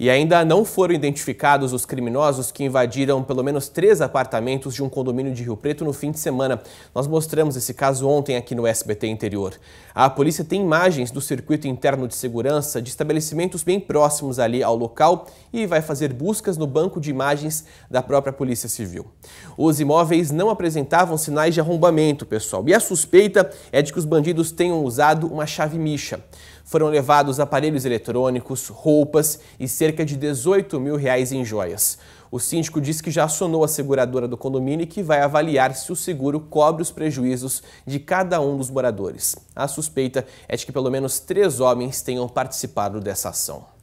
E ainda não foram identificados os criminosos que invadiram pelo menos três apartamentos de um condomínio de Rio Preto no fim de semana. Nós mostramos esse caso ontem aqui no SBT Interior. A polícia tem imagens do circuito interno de segurança de estabelecimentos bem próximos ali ao local e vai fazer buscas no banco de imagens da própria Polícia Civil. Os imóveis não apresentavam sinais de arrombamento, pessoal, e a suspeita é de que os bandidos tenham usado uma chave micha. Foram levados aparelhos eletrônicos, roupas e cerca cerca de 18 mil reais em joias. O síndico diz que já acionou a seguradora do condomínio e que vai avaliar se o seguro cobre os prejuízos de cada um dos moradores. A suspeita é de que pelo menos três homens tenham participado dessa ação.